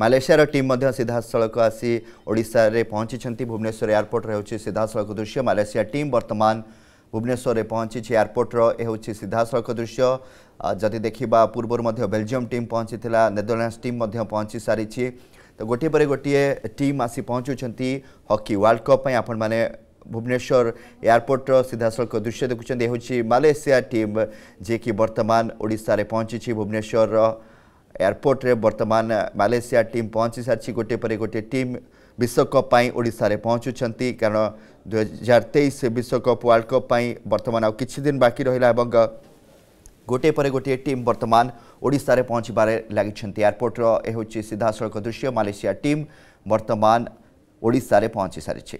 ମାଲେସିଆର team ମଧ୍ୟ ସିଧାସଳଖ ଆସି ଓଡ଼ିଶାରେ ପହଞ୍ଚିଛନ୍ତି ଭୁବନେଶ୍ୱର ଏୟାରପୋର୍ଟରେ ହେଉଛି ସିଧାସଳଖ ଦୃଶ୍ୟ ମାଲେସିଆ ଟିମ୍ ବର୍ତ୍ତମାନ ଭୁବନେଶ୍ୱରରେ ପହଞ୍ଚିଛି ଏୟାରପୋର୍ଟର ଏ ହେଉଛି ସିଧାସଳଖ ଦୃଶ୍ୟ ଯଦି ଦେଖିବା ପୂର୍ବରୁ ମଧ୍ୟ ବେଲଜିୟମ୍ ଟିମ୍ ପହଞ୍ଚିଥିଲା ନେଦରଲ୍ୟାଣ୍ଡସ୍ ଟିମ୍ ମଧ୍ୟ ପହଞ୍ଚି ସାରିଛି ତ ଗୋଟିଏ ପରେ ଗୋଟିଏ ଟିମ୍ ଆସି ପହଞ୍ଚୁଛନ୍ତି ହକି ୱାର୍ଲଡ଼ କପ୍ ପାଇଁ ଆପଣମାନେ ଭୁବନେଶ୍ୱର ଏୟାରପୋର୍ଟର ସିଧାସଳଖ ଦୃଶ୍ୟ ଦେଖୁଛନ୍ତି ଏ ହେଉଛି ମାଲେସିଆ ଟିମ୍ ଯିଏକି ବର୍ତ୍ତମାନ ଓଡ଼ିଶାରେ ପହଞ୍ଚିଛି ଭୁବନେଶ୍ୱରର ଏୟାରପୋର୍ଟରେ ବର୍ତ୍ତମାନ ମାଲେସିଆ ଟିମ୍ ପହଞ୍ଚି ସାରିଛି ଗୋଟିଏ ପରେ ଗୋଟିଏ ଟିମ୍ ବିଶ୍ୱକପ୍ ପାଇଁ ଓଡ଼ିଶାରେ ପହଞ୍ଚୁଛନ୍ତି କାରଣ ଦୁଇ ହଜାର ତେଇଶ ବିଶ୍ୱକପ୍ ୱାର୍ଲଡ଼ କପ୍ ପାଇଁ ବର୍ତ୍ତମାନ ଆଉ କିଛି ଦିନ ବାକି ରହିଲା ଏବଂ ଗୋଟିଏ ପରେ ଗୋଟିଏ ଟିମ୍ ବର୍ତ୍ତମାନ ଓଡ଼ିଶାରେ ପହଞ୍ଚିବାରେ ଲାଗିଛନ୍ତି ଏୟାରପୋର୍ଟର ଏ ହେଉଛି ସିଧାସଳଖ ଦୃଶ୍ୟ ମାଲେସିଆ ଟିମ୍ ବର୍ତ୍ତମାନ ଓଡ଼ିଶାରେ ପହଞ୍ଚି ସାରିଛି